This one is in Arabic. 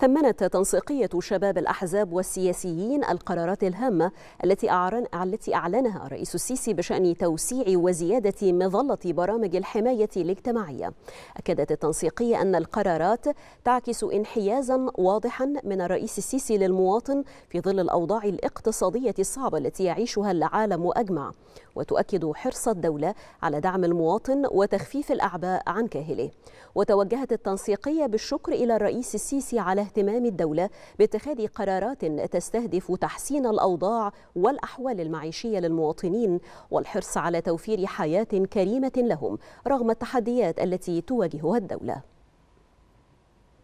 ثمنت تنسيقية شباب الأحزاب والسياسيين القرارات الهامة التي أعلن التي أعلنها الرئيس السيسي بشأن توسيع وزيادة مظلة برامج الحماية الاجتماعية أكدت التنسيقية أن القرارات تعكس انحيازا واضحا من الرئيس السيسي للمواطن في ظل الأوضاع الاقتصادية الصعبة التي يعيشها العالم أجمع وتؤكد حرص الدولة على دعم المواطن وتخفيف الأعباء عن كاهله وتوجهت التنسيقية بالشكر إلى الرئيس السيسي على اهتمام الدولة باتخاذ قرارات تستهدف تحسين الأوضاع والأحوال المعيشية للمواطنين والحرص على توفير حياة كريمة لهم رغم التحديات التي تواجهها الدولة